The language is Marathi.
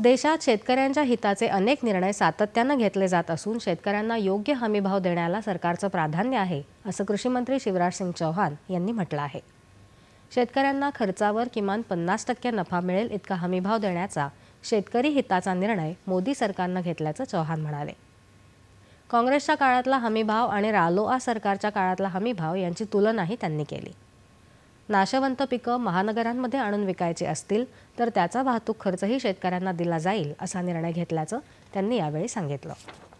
देशात शेतकऱ्यांच्या हिताचे अनेक निर्णय सातत्यानं घेतले जात असून शेतकऱ्यांना योग्य हमीभाव देण्याला सरकारचं प्राधान्य आहे असं कृषीमंत्री शिवराज चौहान यांनी म्हटलं आहे शेतकऱ्यांना खर्चावर किमान पन्नास टक्के नफा मिळेल इतका हमीभाव देण्याचा शेतकरी हिताचा निर्णय मोदी सरकारनं घेतल्याचं चौहान म्हणाले काँग्रेसच्या काळातला हमीभाव आणि रालोआ सरकारच्या काळातला हमीभाव यांची तुलनाही त्यांनी केली नाशवंत पिकं महानगरांमध्ये आणून विकायची असतील तर त्याचा वाहतूक खर्चही शेतकऱ्यांना दिला जाईल असा निर्णय घेतल्याचं त्यांनी यावेळी सांगितलं